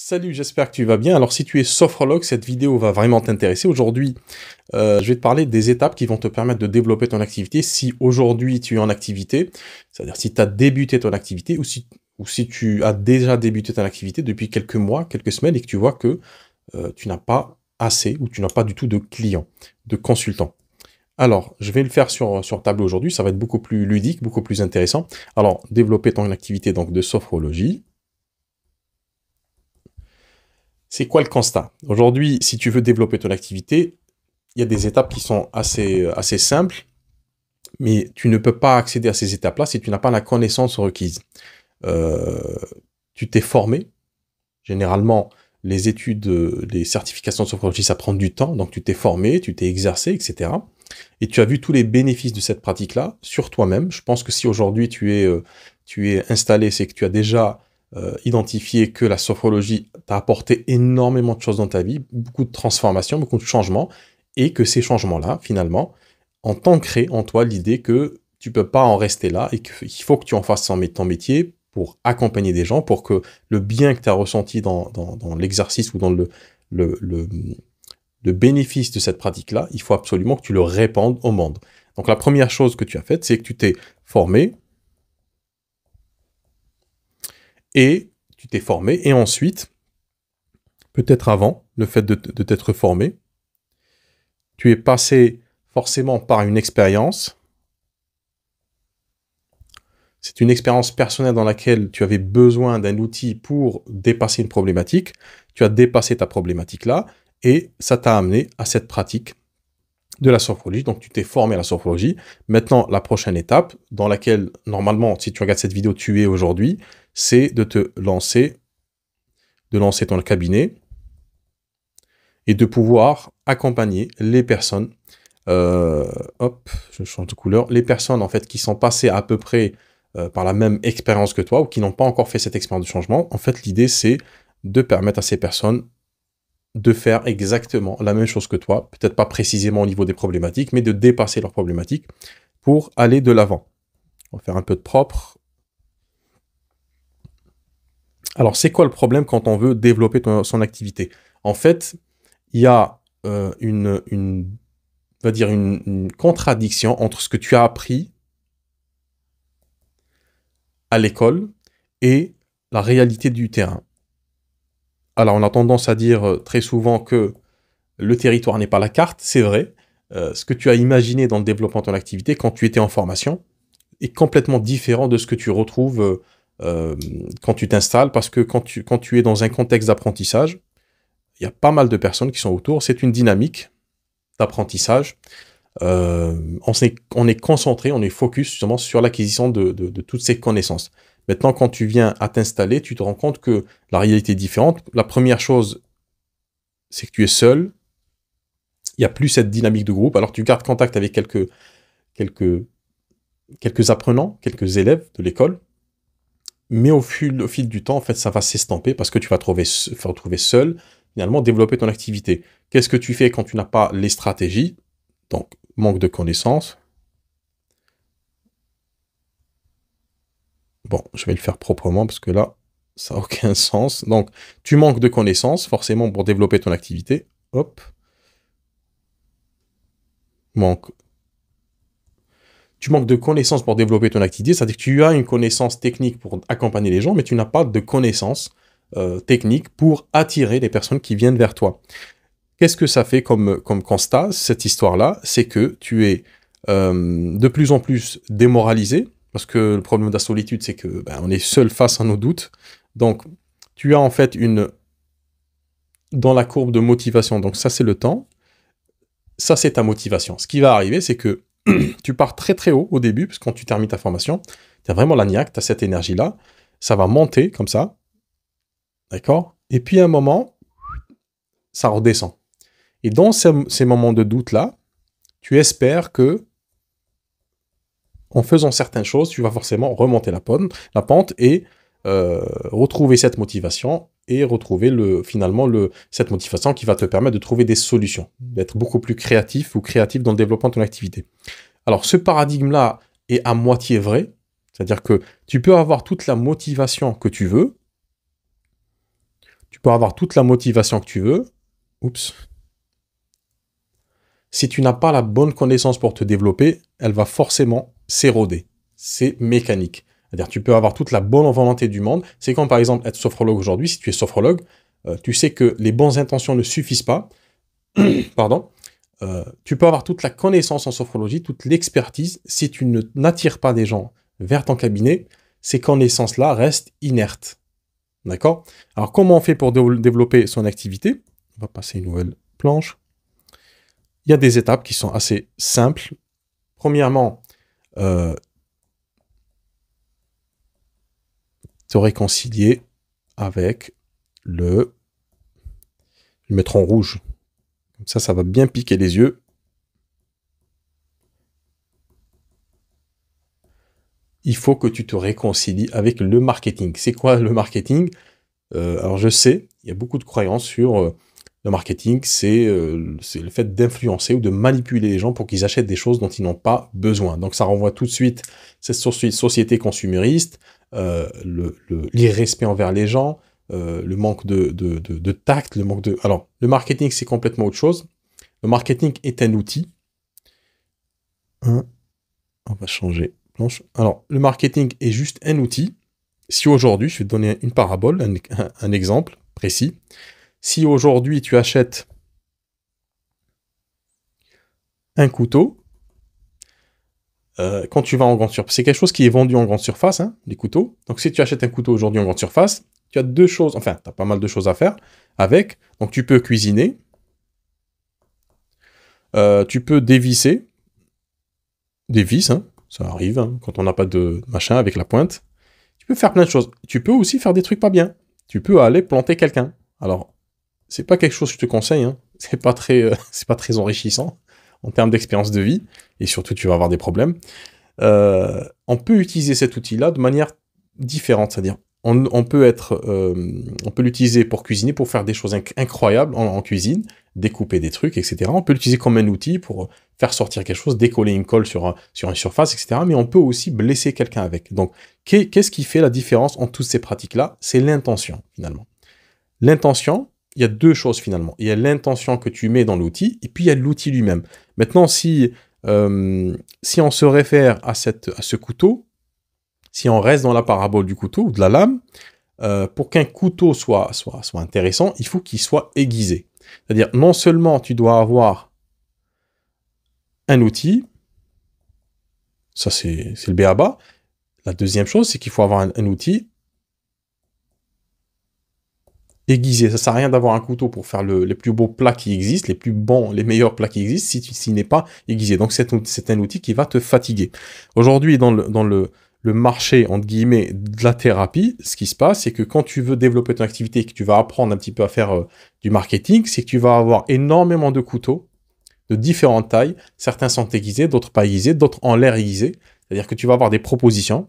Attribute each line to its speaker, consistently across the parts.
Speaker 1: Salut, j'espère que tu vas bien. Alors si tu es sophrologue, cette vidéo va vraiment t'intéresser. Aujourd'hui, euh, je vais te parler des étapes qui vont te permettre de développer ton activité si aujourd'hui tu es en activité, c'est-à-dire si tu as débuté ton activité ou si, ou si tu as déjà débuté ton activité depuis quelques mois, quelques semaines et que tu vois que euh, tu n'as pas assez ou tu n'as pas du tout de clients, de consultants. Alors, je vais le faire sur, sur tableau aujourd'hui, ça va être beaucoup plus ludique, beaucoup plus intéressant. Alors, développer ton activité donc de sophrologie, c'est quoi le constat Aujourd'hui, si tu veux développer ton activité, il y a des étapes qui sont assez, euh, assez simples, mais tu ne peux pas accéder à ces étapes-là si tu n'as pas la connaissance requise. Euh, tu t'es formé. Généralement, les études, euh, les certifications de sophrologie, ça prend du temps, donc tu t'es formé, tu t'es exercé, etc. Et tu as vu tous les bénéfices de cette pratique-là sur toi-même. Je pense que si aujourd'hui tu es, tu es installé, c'est que tu as déjà euh, identifier que la sophrologie t'a apporté énormément de choses dans ta vie, beaucoup de transformations, beaucoup de changements, et que ces changements-là, finalement, ont ancré en toi l'idée que tu peux pas en rester là et qu'il faut que tu en fasses ton métier pour accompagner des gens, pour que le bien que tu as ressenti dans, l'exercice ou dans le, le, le, le bénéfice de cette pratique-là, il faut absolument que tu le répandes au monde. Donc la première chose que tu as faite, c'est que tu t'es formé, et tu t'es formé, et ensuite, peut-être avant le fait de, t'être formé, tu es passé forcément par une expérience. C'est une expérience personnelle dans laquelle tu avais besoin d'un outil pour dépasser une problématique. Tu as dépassé ta problématique là et ça t'a amené à cette pratique de la sophrologie. Donc tu t'es formé à la sophrologie. Maintenant, la prochaine étape dans laquelle normalement, si tu regardes cette vidéo, tu es aujourd'hui, c'est de te lancer, de lancer ton cabinet et de pouvoir accompagner les personnes. Euh, hop, je change de couleur. Les personnes en fait qui sont passées à peu près euh, par la même expérience que toi ou qui n'ont pas encore fait cette expérience de changement. En fait, l'idée c'est de permettre à ces personnes de faire exactement la même chose que toi, peut-être pas précisément au niveau des problématiques, mais de dépasser leurs problématiques pour aller de l'avant. On va faire un peu de propre, alors, c'est quoi le problème quand on veut développer son activité En fait, il y a euh, une, va dire une, contradiction entre ce que tu as appris à l'école et la réalité du terrain. Alors, on a tendance à dire euh, très souvent que le territoire n'est pas la carte, c'est vrai. Euh, ce que tu as imaginé dans le développement de ton activité quand tu étais en formation est complètement différent de ce que tu retrouves euh, quand tu t'installes, parce que quand tu, quand tu es dans un contexte d'apprentissage, il y a pas mal de personnes qui sont autour. C'est une dynamique d'apprentissage. Euh, on, est, on, est, concentré, on est focus justement sur l'acquisition de, de, toutes ces connaissances. Maintenant, quand tu viens à t'installer, tu te rends compte que la réalité est différente. La première chose, c'est que tu es seul. Il n'y a plus cette dynamique de groupe. Alors, tu gardes contact avec quelques, quelques, quelques apprenants, quelques élèves de l'école mais au fil, du temps, en fait, ça va s'estamper parce que tu vas te retrouver seul, finalement, développer ton activité. Qu'est-ce que tu fais quand tu n'as pas les stratégies Donc, manque de connaissances. Bon, je vais le faire proprement parce que là, ça n'a aucun sens. Donc, tu manques de connaissances, forcément, pour développer ton activité. Hop. Manque tu manques de connaissances pour développer ton activité, c'est-à-dire que tu as une connaissance technique pour accompagner les gens, mais tu n'as pas de connaissances euh, techniques pour attirer les personnes qui viennent vers toi. Qu'est-ce que ça fait comme, constat, cette histoire-là C'est que tu es euh, de plus en plus démoralisé, parce que le problème de la solitude, c'est que ben, on est seul face à nos doutes. Donc, tu as en fait une... dans la courbe de motivation, donc ça c'est le temps, ça c'est ta motivation. Ce qui va arriver, c'est que tu pars très très haut au début, parce que quand tu termines ta formation, tu as vraiment la niaque, tu as cette énergie-là, ça va monter comme ça, d'accord Et puis à un moment, ça redescend. Et dans ces, moments de doute-là, tu espères que en faisant certaines choses, tu vas forcément remonter la pente, la pente et euh, retrouver cette motivation et retrouver finalement cette motivation qui va te permettre de trouver des solutions, d'être beaucoup plus créatif ou créatif dans le développement de ton activité. Alors ce paradigme-là est à moitié vrai, c'est-à-dire que tu peux avoir toute la motivation que tu veux, tu peux avoir toute la motivation que tu veux, oups, si tu n'as pas la bonne connaissance pour te développer, elle va forcément s'éroder. C'est mécanique. C'est-à-dire, tu peux avoir toute la bonne volonté du monde. C'est quand, par exemple, être sophrologue aujourd'hui, si tu es sophrologue, euh, tu sais que les bonnes intentions ne suffisent pas. Pardon. Euh, tu peux avoir toute la connaissance en sophrologie, toute l'expertise. Si tu ne n'attires pas des gens vers ton cabinet, ces connaissances-là restent inertes. D'accord Alors, comment on fait pour développer son activité On va passer une nouvelle planche. Il y a des étapes qui sont assez simples. Premièrement, euh, te réconcilier avec le... Je vais le mettre en rouge. Comme ça, ça va bien piquer les yeux. Il faut que tu te réconcilies avec le marketing. C'est quoi le marketing euh, Alors je sais, il y a beaucoup de croyances sur... Euh, le marketing, c'est euh, c'est le fait d'influencer ou de manipuler les gens pour qu'ils achètent des choses dont ils n'ont pas besoin. Donc ça renvoie tout de suite cette société consumériste euh, l'irrespect le, envers les gens, euh, le manque de, tact, le manque de... Alors, le marketing, c'est complètement autre chose. Le marketing est un outil. On va changer Alors, le marketing est juste un outil. Si aujourd'hui, je vais te donner une parabole, un exemple précis. Si aujourd'hui, tu achètes un couteau, euh, quand tu vas en grande surface. C'est quelque chose qui est vendu en grande surface, hein, les couteaux. Donc si tu achètes un couteau aujourd'hui en grande surface, tu as deux choses, enfin, tu as pas mal de choses à faire avec. Donc tu peux cuisiner, euh, tu peux dévisser, des vis, hein, ça arrive hein, quand on n'a pas de machin avec la pointe. Tu peux faire plein de choses. Tu peux aussi faire des trucs pas bien. Tu peux aller planter quelqu'un. Alors, c'est pas quelque chose que je te conseille, hein. c'est pas très, euh, c'est pas très enrichissant en termes d'expérience de vie, et surtout tu vas avoir des problèmes, euh, on peut utiliser cet outil-là de manière différente, c'est-à-dire on, peut être, euh, on peut l'utiliser pour cuisiner, pour faire des choses incroyables en, cuisine, découper des trucs, etc. On peut l'utiliser comme un outil pour faire sortir quelque chose, décoller une colle sur, sur une surface, etc. Mais on peut aussi blesser quelqu'un avec. Donc, qu'est-ce qui fait la différence en toutes ces pratiques-là C'est l'intention, finalement. L'intention, il y a deux choses finalement. Il y a l'intention que tu mets dans l'outil, et puis il y a l'outil lui-même. Maintenant, si, euh, si on se réfère à, cette, à ce couteau, si on reste dans la parabole du couteau ou de la lame, euh, pour qu'un couteau soit, soit, soit intéressant, il faut qu'il soit aiguisé. C'est-à-dire, non seulement tu dois avoir un outil, ça c'est le B.A.B.A. La deuxième chose, c'est qu'il faut avoir un outil aiguisé. Ça sert à rien d'avoir un couteau pour faire le, les plus beaux plats qui existent, les plus bons, les meilleurs plats qui existent, si tu n'est pas aiguisé. Donc c'est un outil qui va te fatiguer. Aujourd'hui, dans, le, dans le, marché, entre guillemets, de la thérapie, ce qui se passe, c'est que quand tu veux développer ton activité et que tu vas apprendre un petit peu à faire euh, du marketing, c'est que tu vas avoir énormément de couteaux de différentes tailles. Certains sont aiguisés, d'autres pas aiguisés, d'autres en l'air aiguisés. C'est-à-dire que tu vas avoir des propositions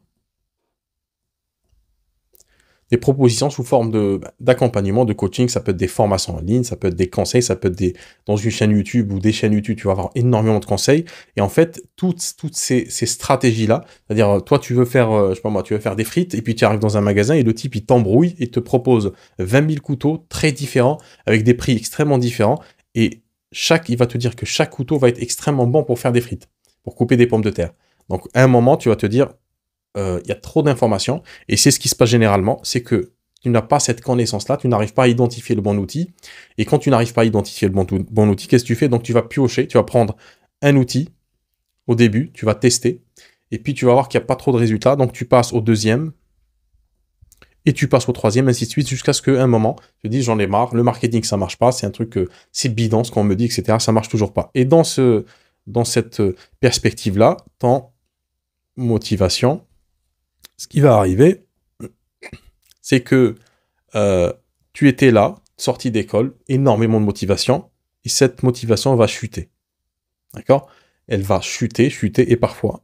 Speaker 1: des propositions sous forme de, bah, d'accompagnement, de coaching. Ça peut être des formations en ligne, ça peut être des conseils, ça peut être des, dans une chaîne YouTube ou des chaînes YouTube, tu vas avoir énormément de conseils. Et en fait, toutes, toutes ces, stratégies-là, c'est-à-dire, toi, tu veux faire, euh, je sais pas moi, tu veux faire des frites et puis tu arrives dans un magasin et le type, il t'embrouille et te propose 20 000 couteaux très différents avec des prix extrêmement différents. Et chaque, il va te dire que chaque couteau va être extrêmement bon pour faire des frites, pour couper des pommes de terre. Donc, à un moment, tu vas te dire, il euh, y a trop d'informations. Et c'est ce qui se passe généralement, c'est que tu n'as pas cette connaissance-là, tu n'arrives pas à identifier le bon outil. Et quand tu n'arrives pas à identifier le bon, outil, qu'est-ce que tu fais Donc tu vas piocher, tu vas prendre un outil au début, tu vas tester, et puis tu vas voir qu'il n'y a pas trop de résultats, donc tu passes au deuxième, et tu passes au troisième, ainsi de suite, jusqu'à ce qu'à un moment, tu te dis j'en ai marre, le marketing ça marche pas, c'est un truc, euh, c'est bidon ce qu'on me dit, etc., ça marche toujours pas. Et dans, ce, dans cette euh, perspective-là, tant motivation, ce qui va arriver, c'est que euh, tu étais là, sorti d'école, énormément de motivation, et cette motivation va chuter. D'accord Elle va chuter, chuter, et parfois,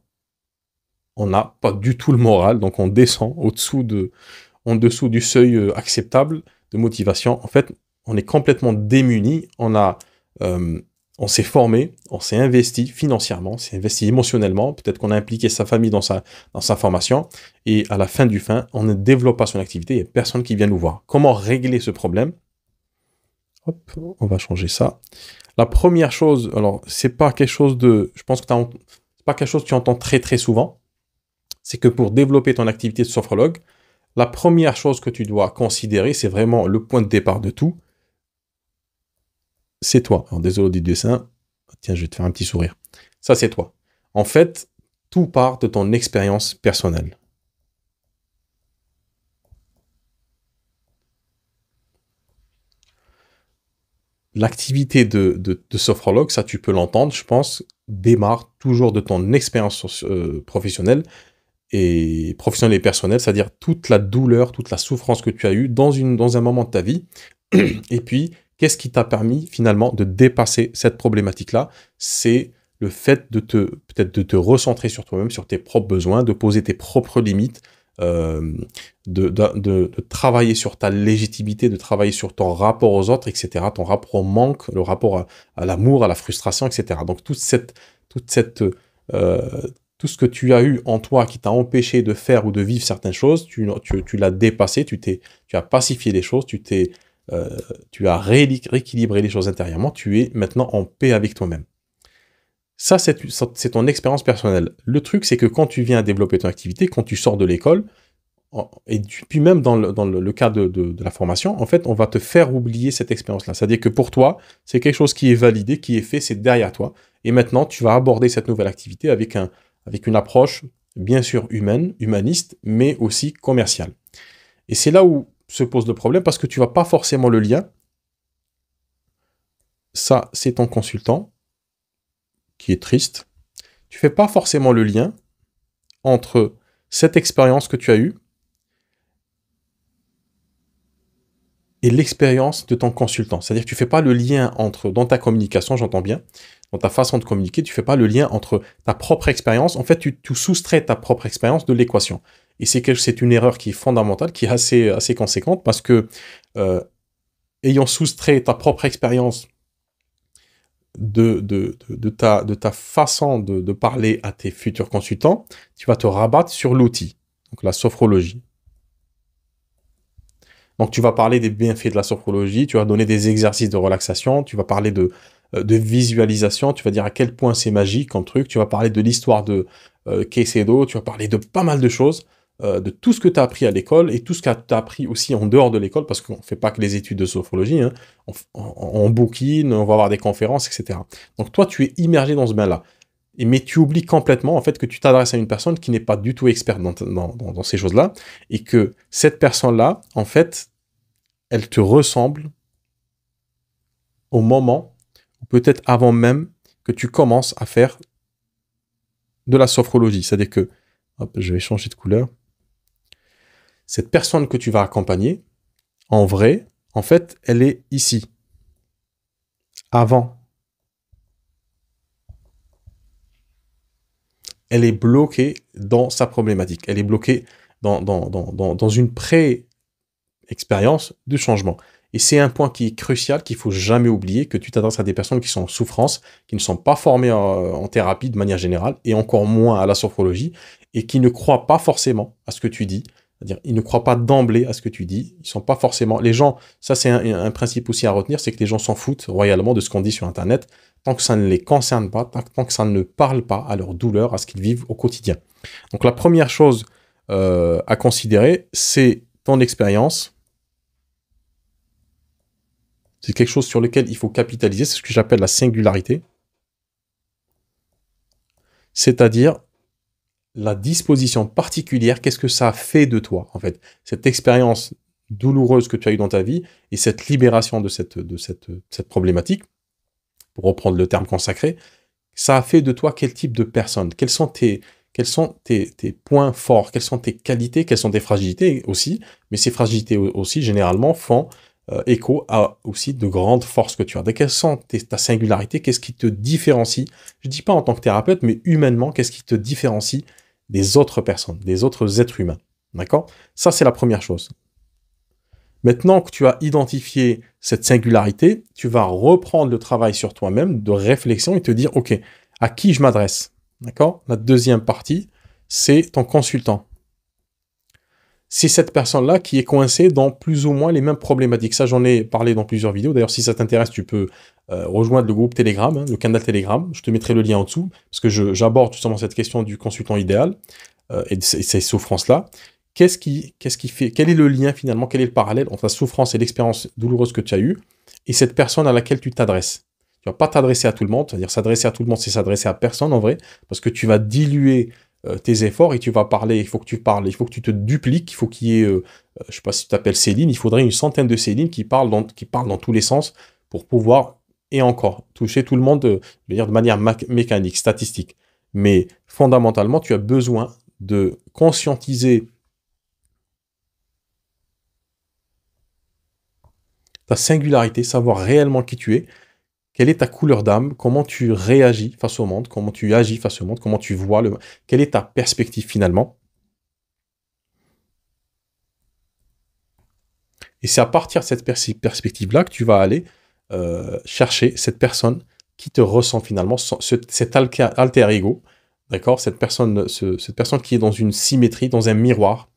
Speaker 1: on n'a pas du tout le moral, donc on descend au-dessous de, en dessous du seuil euh, acceptable de motivation. En fait, on est complètement démuni, on a euh, on s'est formé, on s'est investi financièrement, on s'est investi émotionnellement, peut-être qu'on a impliqué sa famille dans sa, dans sa formation, et à la fin du fin, on ne développe pas son activité, il n'y a personne qui vient nous voir. Comment régler ce problème Hop, on va changer ça. La première chose, alors, c'est pas quelque chose de, je pense que c'est pas quelque chose que tu entends très très souvent, c'est que pour développer ton activité de sophrologue, la première chose que tu dois considérer, c'est vraiment le point de départ de tout, c'est toi. Alors, désolé du dessin. Tiens, je vais te faire un petit sourire. Ça, c'est toi. En fait, tout part de ton expérience personnelle. L'activité de, sophrologue, ça tu peux l'entendre, je pense, démarre toujours de ton expérience euh, professionnelle et professionnelle et personnelle, c'est-à-dire toute la douleur, toute la souffrance que tu as eue dans, une, dans un moment de ta vie, et puis Qu'est-ce qui t'a permis finalement de dépasser cette problématique-là C'est le fait de te peut-être de te recentrer sur toi-même, sur tes propres besoins, de poser tes propres limites, euh, de, travailler sur ta légitimité, de travailler sur ton rapport aux autres, etc. Ton rapport au manque, le rapport à, l'amour, à la frustration, etc. Donc toute cette, toute cette, euh, tout ce que tu as eu en toi qui t'a empêché de faire ou de vivre certaines choses, tu, tu l'as dépassé, tu t'es, tu as pacifié les choses, tu t'es euh, tu as rééquilibré les choses intérieurement, tu es maintenant en paix avec toi-même. Ça, c'est ton expérience personnelle. Le truc, c'est que quand tu viens développer ton activité, quand tu sors de l'école, et puis même dans le, cadre cas de, la formation, en fait, on va te faire oublier cette expérience-là. C'est-à-dire que pour toi, c'est quelque chose qui est validé, qui est fait, c'est derrière toi. Et maintenant, tu vas aborder cette nouvelle activité avec une approche, bien sûr, humaine, humaniste, mais aussi commerciale. Et c'est là où se pose le problème parce que tu vas pas forcément le lien. Ça, c'est ton consultant qui est triste. Tu fais pas forcément le lien entre cette expérience que tu as eue et l'expérience de ton consultant. C'est-à-dire que tu fais pas le lien entre, dans ta communication, j'entends bien, dans ta façon de communiquer, tu fais pas le lien entre ta propre expérience. En fait, tu, tu soustrais ta propre expérience de l'équation. Et c'est une erreur qui est fondamentale, qui est assez, conséquente, parce que euh, ayant soustrait ta propre expérience de, ta, façon de, parler à tes futurs consultants, tu vas te rabattre sur l'outil, donc la sophrologie. Donc tu vas parler des bienfaits de la sophrologie, tu vas donner des exercices de relaxation, tu vas parler de, euh, visualisation, tu vas dire à quel point c'est magique en truc, tu vas parler de l'histoire de euh, tu vas parler de pas mal de choses. Euh, de tout ce que tu as appris à l'école et tout ce que tu as appris aussi en dehors de l'école, parce qu'on ne fait pas que les études de sophrologie, hein. on, on, on, on va avoir des conférences, etc. Donc toi, tu es immergé dans ce bain-là. Mais tu oublies complètement en fait que tu t'adresses à une personne qui n'est pas du tout experte dans, ces choses-là et que cette personne-là, en fait, elle te ressemble au moment, ou peut-être avant même que tu commences à faire de la sophrologie. C'est-à-dire que, je vais changer de couleur cette personne que tu vas accompagner, en vrai, en fait, elle est ici, avant. Elle est bloquée dans sa problématique, elle est bloquée dans, dans, une pré-expérience de changement. Et c'est un point qui est crucial, qu'il faut jamais oublier, que tu t'adresses à des personnes qui sont en souffrance, qui ne sont pas formées en, euh, en, thérapie de manière générale, et encore moins à la sophrologie, et qui ne croient pas forcément à ce que tu dis, c'est-à-dire, ils ne croient pas d'emblée à ce que tu dis. Ils sont pas forcément. Les gens, ça c'est un, principe aussi à retenir, c'est que les gens s'en foutent royalement de ce qu'on dit sur Internet, tant que ça ne les concerne pas, tant, que ça ne parle pas à leur douleur, à ce qu'ils vivent au quotidien. Donc la première chose euh, à considérer, c'est ton expérience. C'est quelque chose sur lequel il faut capitaliser. C'est ce que j'appelle la singularité. C'est-à-dire, la disposition particulière, qu'est-ce que ça fait de toi, en fait, cette expérience douloureuse que tu as eue dans ta vie et cette libération de cette, de cette, problématique, pour reprendre le terme consacré, ça a fait de toi quel type de personne Quels sont tes, quels sont tes, points forts Quelles sont tes qualités Quelles sont tes fragilités aussi Mais ces fragilités aussi, généralement, font euh, écho à aussi de grandes forces que tu as. quelles sont ta singularité Qu'est-ce qui te différencie Je ne dis pas en tant que thérapeute, mais humainement, qu'est-ce qui te différencie des autres personnes, des autres êtres humains. D'accord Ça, c'est la première chose. Maintenant que tu as identifié cette singularité, tu vas reprendre le travail sur toi-même de réflexion et te dire, OK, à qui je m'adresse D'accord La deuxième partie, c'est ton consultant. C'est cette personne-là qui est coincée dans plus ou moins les mêmes problématiques. Ça, j'en ai parlé dans plusieurs vidéos. D'ailleurs, si ça t'intéresse, tu peux euh, rejoindre le groupe Telegram, hein, le canal Telegram. Je te mettrai le lien en dessous, parce que j'aborde justement cette question du consultant idéal euh, et de ces souffrances-là. Qu'est-ce qui, qu'est-ce qui fait, quel est le lien finalement, quel est le parallèle entre la souffrance et l'expérience douloureuse que tu as eue et cette personne à laquelle tu t'adresses Tu vas pas t'adresser à tout le monde, c'est-à-dire s'adresser à tout le monde, c'est s'adresser à personne en vrai, parce que tu vas diluer euh, tes efforts et tu vas parler, il faut que tu parles, il faut que tu te dupliques, il faut qu'il y ait, je ne sais pas si tu t'appelles Céline, il faudrait une centaine de Céline qui parlent qui parlent dans tous les sens pour pouvoir encore toucher tout le monde de, euh, de manière mécanique, statistique. Mais fondamentalement, tu as besoin de conscientiser ta singularité, savoir réellement qui tu es, quelle est ta couleur d'âme, comment tu réagis face au monde, comment tu agis face au monde, comment tu vois le quelle est ta perspective finalement. Et c'est à partir de cette perspective-là que tu vas aller euh, chercher cette personne qui te ressent finalement, cet alter, ego, d'accord cette personne, cette personne qui est dans une symétrie, dans un miroir,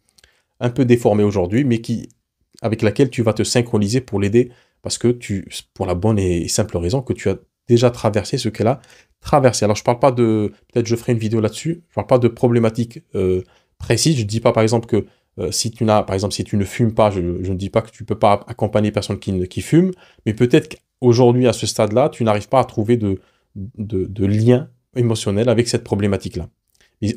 Speaker 1: un peu déformé aujourd'hui, mais qui, avec laquelle tu vas te synchroniser pour l'aider, parce que tu, pour la bonne et simple raison que tu as déjà traversé ce qu'elle a traversé. Alors je parle pas de, peut-être je ferai une vidéo là-dessus, je parle pas de problématiques euh, précises, je dis pas par exemple que euh, si tu n'as, par exemple, si tu ne fumes pas, je, ne dis pas que tu peux pas accompagner personne qui, qui fume, mais peut-être qu'aujourd'hui, à ce stade-là, tu n'arrives pas à trouver de, de, lien émotionnel avec cette problématique-là.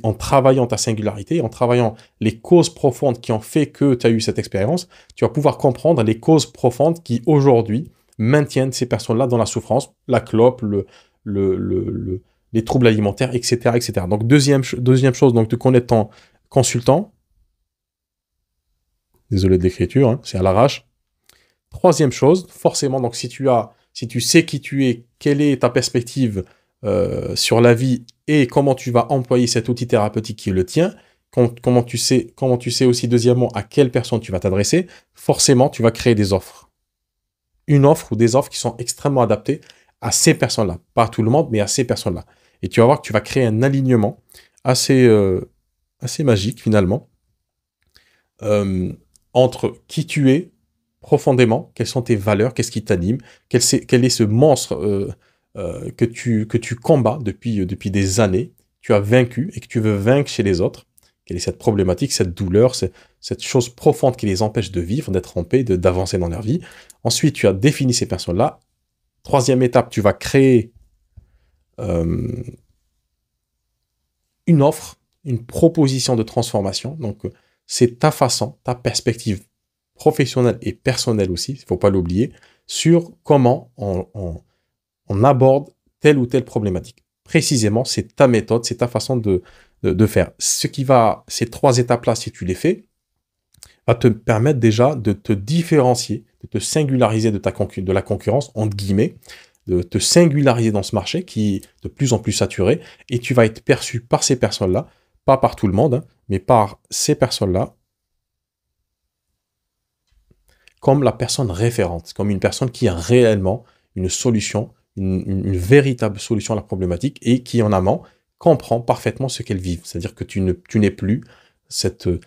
Speaker 1: en travaillant ta singularité, en travaillant les causes profondes qui ont fait que tu as eu cette expérience, tu vas pouvoir comprendre les causes profondes qui, aujourd'hui, maintiennent ces personnes-là dans la souffrance, la clope, les troubles alimentaires, etc., etc. Donc deuxième, chose, donc de connaître ton consultant, Désolé de l'écriture, hein, c'est à l'arrache. Troisième chose, forcément, donc si tu as, si tu sais qui tu es, quelle est ta perspective euh, sur la vie et comment tu vas employer cet outil thérapeutique qui le tient, comment tu sais, comment tu sais aussi deuxièmement à quelle personne tu vas t'adresser, forcément tu vas créer des offres. Une offre ou des offres qui sont extrêmement adaptées à ces personnes-là, pas à tout le monde, mais à ces personnes-là. Et tu vas voir que tu vas créer un alignement assez, euh, assez magique finalement. Euh, entre qui tu es profondément, quelles sont tes valeurs, qu'est-ce qui t'anime, quel, est ce monstre euh, euh, que, tu, que tu combats depuis, euh, depuis des années, tu as vaincu et que tu veux vaincre chez les autres, quelle est cette problématique, cette douleur, cette, chose profonde qui les empêche de vivre, d'être en paix, d'avancer dans leur vie. Ensuite, tu as défini ces personnes-là. Troisième étape, tu vas créer une offre, une proposition de transformation. Donc, c'est ta façon, ta perspective professionnelle et personnelle aussi, il ne faut pas l'oublier, sur comment on, aborde telle ou telle problématique. Précisément, c'est ta méthode, c'est ta façon de, faire. Ce qui va, ces trois étapes-là, si tu les fais, va te permettre déjà de te différencier, de te singulariser de, ta de la concurrence, entre guillemets, de te singulariser dans ce marché qui est de plus en plus saturé, et tu vas être perçu par ces personnes-là pas par tout le monde, hein, mais par ces personnes-là, comme la personne référente, comme une personne qui a réellement une solution, une, véritable solution à la problématique et qui en amont comprend parfaitement ce qu'elles vivent, C'est-à-dire que tu n'es plus ce,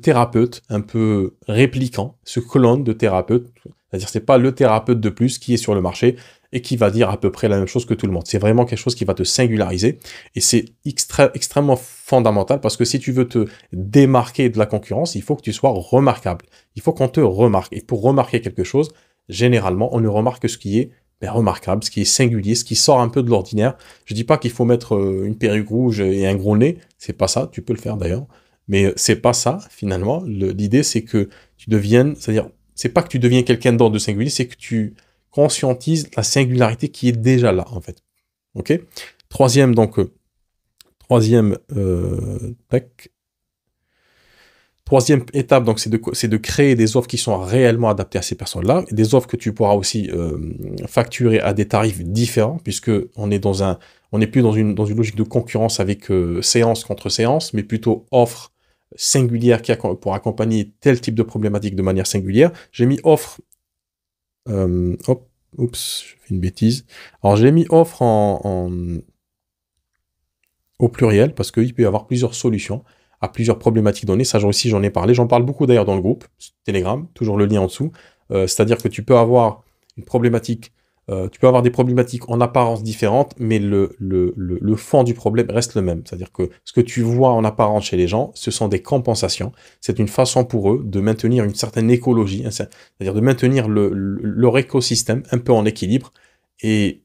Speaker 1: thérapeute un peu répliquant, ce clone de thérapeute. C'est-à-dire que ce n'est pas le thérapeute de plus qui est sur le marché, et qui va dire à peu près la même chose que tout le monde. C'est vraiment quelque chose qui va te singulariser et c'est extrêmement fondamental parce que si tu veux te démarquer de la concurrence, il faut que tu sois remarquable. Il faut qu'on te remarque. Et pour remarquer quelque chose, généralement, on ne remarque que ce qui est ben, remarquable, ce qui est singulier, ce qui sort un peu de l'ordinaire. Je dis pas qu'il faut mettre euh, une perruque rouge et un gros nez, c'est pas ça, tu peux le faire d'ailleurs, mais euh, c'est pas ça finalement. L'idée c'est que tu deviennes, c'est-à-dire, c'est pas que tu deviens quelqu'un d'ordre de singulier, c'est que tu conscientise la singularité qui est déjà là, en fait. OK Troisième, donc, euh, troisième, euh, Troisième étape, donc, c'est de, de, créer des offres qui sont réellement adaptées à ces personnes-là, des offres que tu pourras aussi euh, facturer à des tarifs différents, puisque on est dans un, on n'est plus dans une, dans une logique de concurrence avec séance contre séance, mais plutôt offre singulière qui pour accompagner tel type de problématique de manière singulière. J'ai mis offre, hop, Oups, je fais une bêtise. Alors j'ai mis offre en, au pluriel parce qu'il peut y avoir plusieurs solutions à plusieurs problématiques données. Ça aussi, j'en ai parlé. J'en parle beaucoup d'ailleurs dans le groupe Telegram, toujours le lien en dessous. Euh, c'est-à-dire que tu peux avoir une problématique euh, tu peux avoir des problématiques en apparence différentes, mais le, fond du problème reste le même. C'est-à-dire que ce que tu vois en apparence chez les gens, ce sont des compensations. C'est une façon pour eux de maintenir une certaine écologie, c'est-à-dire de maintenir leur écosystème un peu en équilibre. Et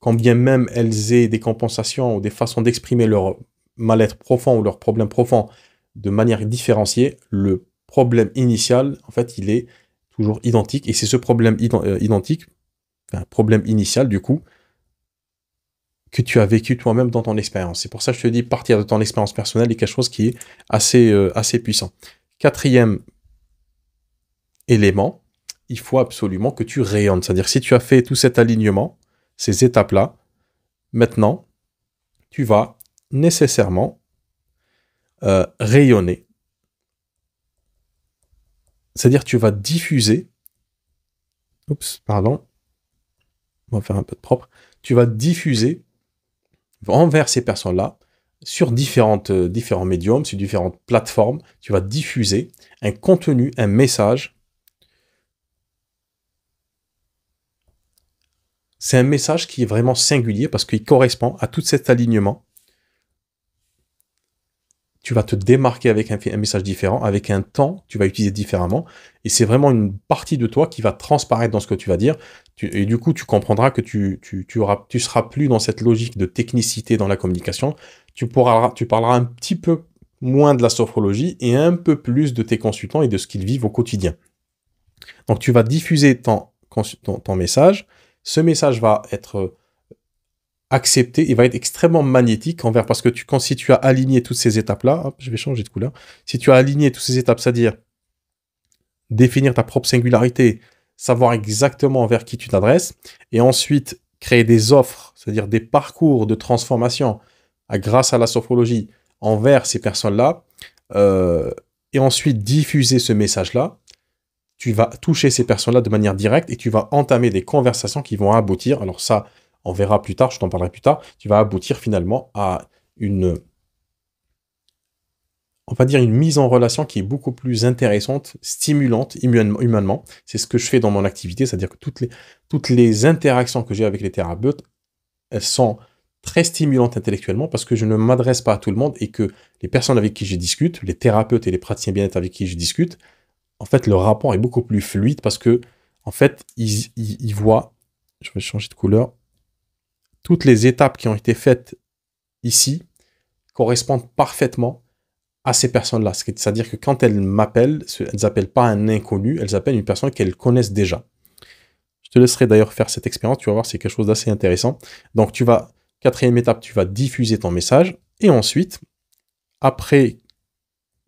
Speaker 1: quand bien même elles aient des compensations ou des façons d'exprimer leur mal-être profond ou leur problème profond de manière différenciée, le problème initial, en fait, il est toujours identique. Et c'est ce problème euh, identique un problème initial du coup, que tu as vécu toi-même dans ton expérience. C'est pour ça que je te dis, partir de ton expérience personnelle est quelque chose qui est assez, euh, assez puissant. Quatrième élément, il faut absolument que tu rayonnes. C'est-à-dire, si tu as fait tout cet alignement, ces étapes-là, maintenant, tu vas nécessairement euh, rayonner. C'est-à-dire, tu vas diffuser. Oups, pardon on va faire un peu de propre, tu vas diffuser envers ces personnes-là sur différentes, euh, différents médiums, sur différentes plateformes, tu vas diffuser un contenu, un message. C'est un message qui est vraiment singulier parce qu'il correspond à tout cet alignement tu vas te démarquer avec un, message différent, avec un temps, tu vas utiliser différemment. Et c'est vraiment une partie de toi qui va transparaître dans ce que tu vas dire. et du coup, tu comprendras que tu, ne auras, tu seras plus dans cette logique de technicité dans la communication. Tu, pourras, tu parleras un petit peu moins de la sophrologie et un peu plus de tes consultants et de ce qu'ils vivent au quotidien. Donc, tu vas diffuser ton message. Ce message va être accepter, il va être extrêmement magnétique envers, parce que tu, quand si tu as aligné toutes ces étapes-là, je vais changer de couleur, si tu as aligné toutes ces étapes, c'est-à-dire définir ta propre singularité, savoir exactement envers qui tu t'adresses, et ensuite créer des offres, c'est-à-dire des parcours de transformation grâce à la sophrologie envers ces personnes-là, euh, et ensuite diffuser ce message-là, tu vas toucher ces personnes-là de manière directe et tu vas entamer des conversations qui vont aboutir. Alors ça, on verra plus tard, je t'en parlerai plus tard, tu vas aboutir finalement à une, on va dire une mise en relation qui est beaucoup plus intéressante, stimulante humainement. C'est ce que je fais dans mon activité, c'est-à-dire que toutes les, toutes les interactions que j'ai avec les thérapeutes, elles sont très stimulantes intellectuellement parce que je ne m'adresse pas à tout le monde et que les personnes avec qui je discute, les thérapeutes et les praticiens bien-être avec qui je discute, en fait, le rapport est beaucoup plus fluide parce que, en fait, ils voient, je vais changer de couleur, toutes les étapes qui ont été faites ici correspondent parfaitement à ces personnes-là. C'est-à-dire que quand elles m'appellent, elles n'appellent pas un inconnu, elles appellent une personne qu'elles connaissent déjà. Je te laisserai d'ailleurs faire cette expérience, tu vas voir, c'est quelque chose d'assez intéressant. Donc tu vas, quatrième étape, tu vas diffuser ton message. Et ensuite, après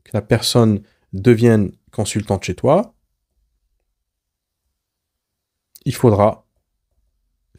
Speaker 1: que la personne devienne consultante chez toi, il faudra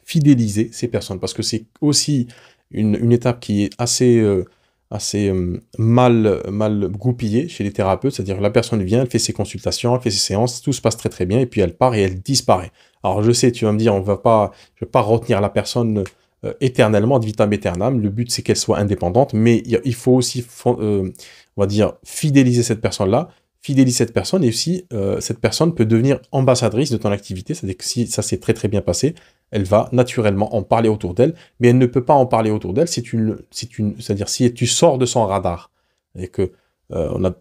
Speaker 1: fidéliser ces personnes, parce que c'est aussi une, étape qui est assez, euh, assez euh, mal, mal goupillée chez les thérapeutes, c'est-à-dire que la personne vient, elle fait ses consultations, elle fait ses séances, tout se passe très très bien, et puis elle part et elle disparaît. Alors je sais, tu vas me dire, on va pas, je ne vais pas retenir la personne euh, éternellement, ad vitam aeternam, le but c'est qu'elle soit indépendante, mais il faut aussi, on va dire, fidéliser cette personne-là, fidéliser cette personne et aussi cette personne peut devenir ambassadrice de ton activité, c'est-à-dire que si ça s'est très très bien passé, elle va naturellement en parler autour d'elle, mais elle ne peut pas en parler autour d'elle. C'est une, c'est-à-dire si tu sors de son radar et que euh, on a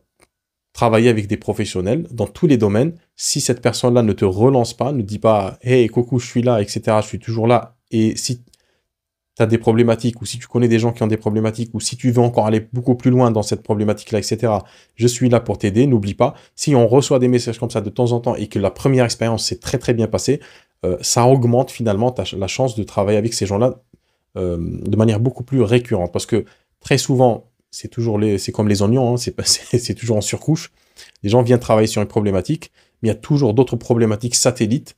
Speaker 1: travaillé avec des professionnels dans tous les domaines, si cette personne-là ne te relance pas, ne dit pas hey coucou je suis là etc. Je suis toujours là et si tu as des problématiques ou si tu connais des gens qui ont des problématiques ou si tu veux encore aller beaucoup plus loin dans cette problématique-là, etc., je suis là pour t'aider, n'oublie pas. Si on reçoit des messages comme ça de temps en temps et que la première expérience s'est très très bien passée, euh, ça augmente finalement la chance de travailler avec ces gens-là euh, de manière beaucoup plus récurrente. Parce que très souvent, c'est toujours les, c'est comme les oignons, hein, c'est toujours en surcouche. Les gens viennent travailler sur une problématique, mais il y a toujours d'autres problématiques satellites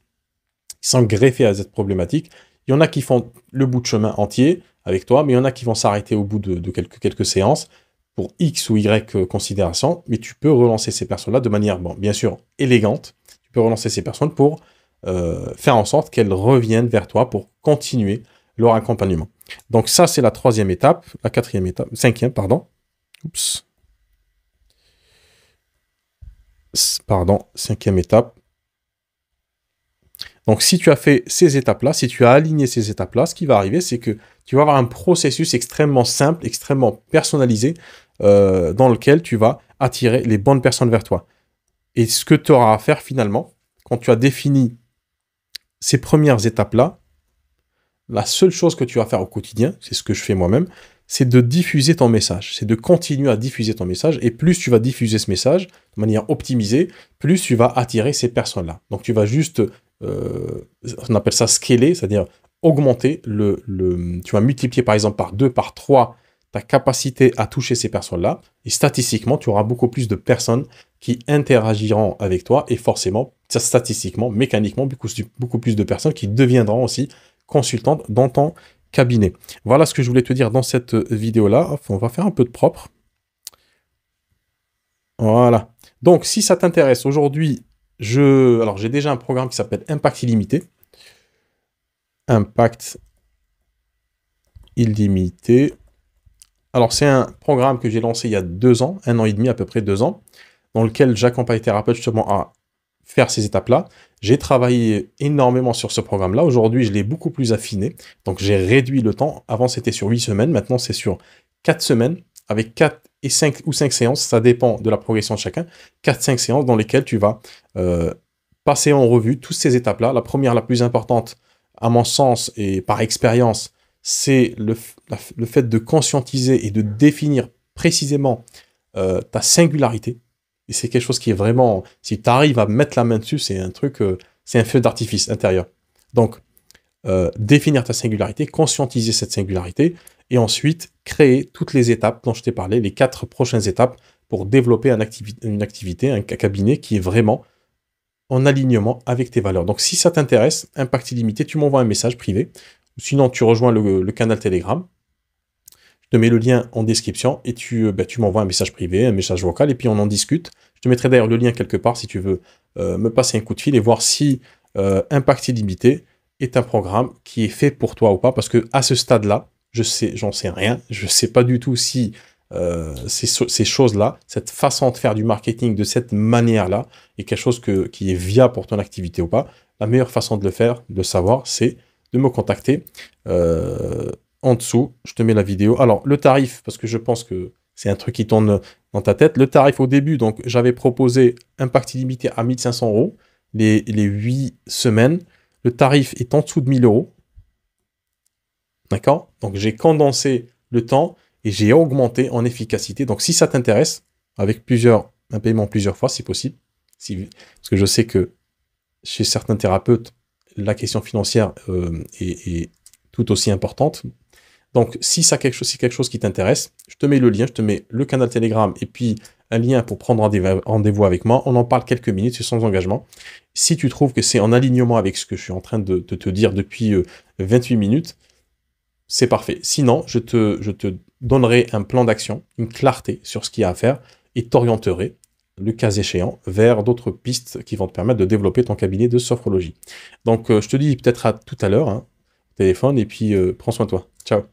Speaker 1: qui sont greffées à cette problématique. Il y en a qui font le bout de chemin entier avec toi, mais il y en a qui vont s'arrêter au bout de, quelques, quelques séances pour X ou Y euh, considération, mais tu peux relancer ces personnes-là de manière, bon, bien sûr, élégante. Tu peux relancer ces personnes pour euh, faire en sorte qu'elles reviennent vers toi pour continuer leur accompagnement. Donc ça, c'est la troisième étape, la quatrième étape, cinquième, pardon. Oups. Pardon, cinquième étape. Donc si tu as fait ces étapes-là, si tu as aligné ces étapes-là, ce qui va arriver, c'est que tu vas avoir un processus extrêmement simple, extrêmement personnalisé, euh, dans lequel tu vas attirer les bonnes personnes vers toi. Et ce que tu auras à faire finalement, quand tu as défini ces premières étapes-là, la seule chose que tu vas faire au quotidien, c'est ce que je fais moi-même, c'est de diffuser ton message, c'est de continuer à diffuser ton message, et plus tu vas diffuser ce message de manière optimisée, plus tu vas attirer ces personnes-là. Donc tu vas juste, euh, on appelle ça scaler, c'est-à-dire augmenter, le, tu vas multiplier par exemple par deux, par trois, ta capacité à toucher ces personnes-là, et statistiquement, tu auras beaucoup plus de personnes qui interagiront avec toi, et forcément, statistiquement, mécaniquement, beaucoup, beaucoup plus de personnes qui deviendront aussi consultantes dans ton cabinet. Voilà ce que je voulais te dire dans cette vidéo-là. On va faire un peu de propre. Voilà. Donc, si ça t'intéresse, aujourd'hui, je... Alors, j'ai déjà un programme qui s'appelle Impact Illimité. Impact Illimité. Alors, c'est un programme que j'ai lancé il y a deux ans, un an et demi, à peu près deux ans, dans lequel j'accompagne les thérapeutes justement à faire ces étapes-là. J'ai travaillé énormément sur ce programme-là. Aujourd'hui, je l'ai beaucoup plus affiné. Donc, j'ai réduit le temps. Avant, c'était sur 8 semaines. Maintenant, c'est sur 4 semaines avec 4 et 5 ou 5 séances. Ça dépend de la progression de chacun. 4-5 séances dans lesquelles tu vas euh, passer en revue toutes ces étapes-là. La première, la plus importante, à mon sens et par expérience, c'est le, fait de conscientiser et de définir précisément euh, ta singularité. Et c'est quelque chose qui est vraiment, si tu arrives à mettre la main dessus, c'est un truc, euh, c'est un feu d'artifice intérieur. Donc, euh, définir ta singularité, conscientiser cette singularité, et ensuite créer toutes les étapes dont je t'ai parlé, les quatre prochaines étapes pour développer une activité, un cabinet qui est vraiment en alignement avec tes valeurs. Donc, si ça t'intéresse, Impact Illimité, tu m'envoies un message privé. Sinon, tu rejoins le canal Telegram mets le lien en description et tu, euh, bah, tu m'envoies un message privé, un message vocal, et puis on en discute. Je te mettrai d'ailleurs le lien quelque part si tu veux euh, me passer un coup de fil et voir si euh, Impact Illimité est un programme qui est fait pour toi ou pas, parce que à ce stade-là, je sais, j'en sais rien, je sais pas du tout si ces, choses-là, cette façon de faire du marketing de cette manière-là, est quelque chose qui est viable pour ton activité ou pas. La meilleure façon de le faire, de savoir, c'est de me contacter en dessous, je te mets la vidéo. Alors, le tarif, parce que je pense que c'est un truc qui tourne dans ta tête. Le tarif au début, donc j'avais proposé un pacte illimité à 1500 euros les, les 8 semaines. Le tarif est en dessous de 1000 euros. D'accord Donc j'ai condensé le temps et j'ai augmenté en efficacité. Donc si ça t'intéresse, avec plusieurs, un paiement plusieurs fois c'est possible, si, parce que je sais que chez certains thérapeutes, la question financière euh, est tout aussi importante, donc, si ça quelque chose, si quelque chose qui t'intéresse, je te mets le lien, je te mets le canal Telegram et puis un lien pour prendre rendez-vous avec moi. On en parle quelques minutes, c'est sans engagement. Si tu trouves que c'est en alignement avec ce que je suis en train de, te dire depuis 28 euh, minutes, c'est parfait. Sinon, je te, je te donnerai un plan d'action, une clarté sur ce qu'il y a à faire et t'orienterai, le cas échéant, vers d'autres pistes qui vont te permettre de développer ton cabinet de sophrologie. Donc, euh, je te dis peut-être à tout à l'heure, hein, téléphone, et puis euh, prends soin de toi. Ciao